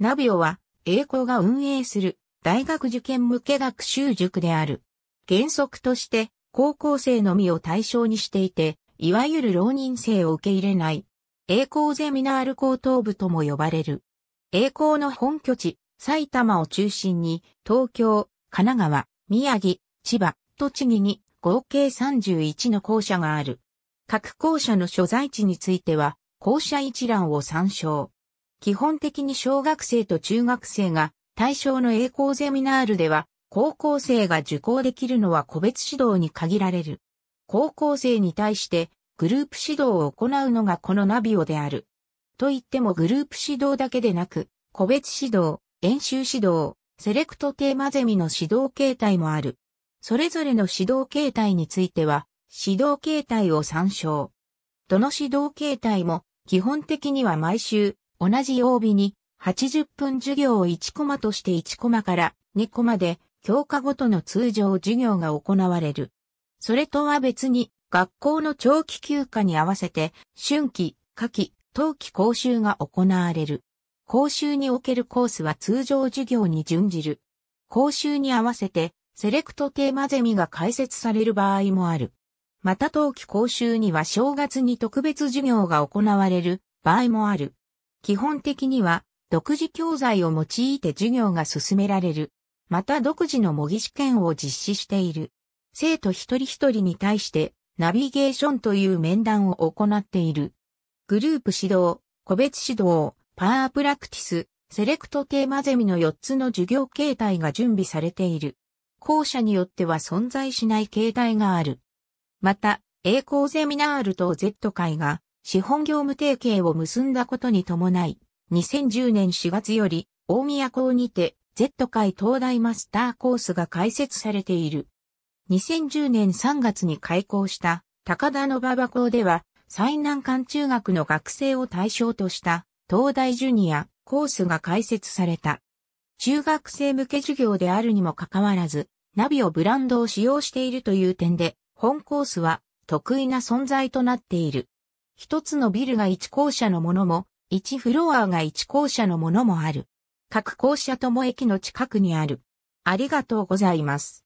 ナビオは、栄光が運営する大学受験向け学習塾である。原則として、高校生のみを対象にしていて、いわゆる浪人生を受け入れない。栄光ゼミナール高等部とも呼ばれる。栄光の本拠地、埼玉を中心に、東京、神奈川、宮城、千葉、栃木に合計31の校舎がある。各校舎の所在地については、校舎一覧を参照。基本的に小学生と中学生が対象の栄光ゼミナールでは、高校生が受講できるのは個別指導に限られる。高校生に対してグループ指導を行うのがこのナビオである。と言ってもグループ指導だけでなく、個別指導、演習指導、セレクトテーマゼミの指導形態もある。それぞれの指導形態については、指導形態を参照。どの指導形態も基本的には毎週同じ曜日に80分授業を1コマとして1コマから2コマで教科ごとの通常授業が行われる。それとは別に学校の長期休暇に合わせて春季、夏季、冬季講習が行われる。講習におけるコースは通常授業に準じる。講習に合わせてセレクトテーマゼミが開設される場合もある。また冬季講習には正月に特別授業が行われる場合もある。基本的には独自教材を用いて授業が進められる。また独自の模擬試験を実施している。生徒一人一人に対してナビゲーションという面談を行っている。グループ指導、個別指導、パワープラクティス、セレクトテーマゼミの4つの授業形態が準備されている。校舎によっては存在しない形態がある。また、栄光ゼミナールと Z 会が資本業務提携を結んだことに伴い、2010年4月より、大宮校にて、Z 会東大マスターコースが開設されている。2010年3月に開校した高田の馬場校では、最難関中学の学生を対象とした東大ジュニアコースが開設された。中学生向け授業であるにもかかわらず、ナビをブランドを使用しているという点で、本コースは得意な存在となっている。一つのビルが一校舎のものも、一フロアが一校舎のものもある。各校舎とも駅の近くにある。ありがとうございます。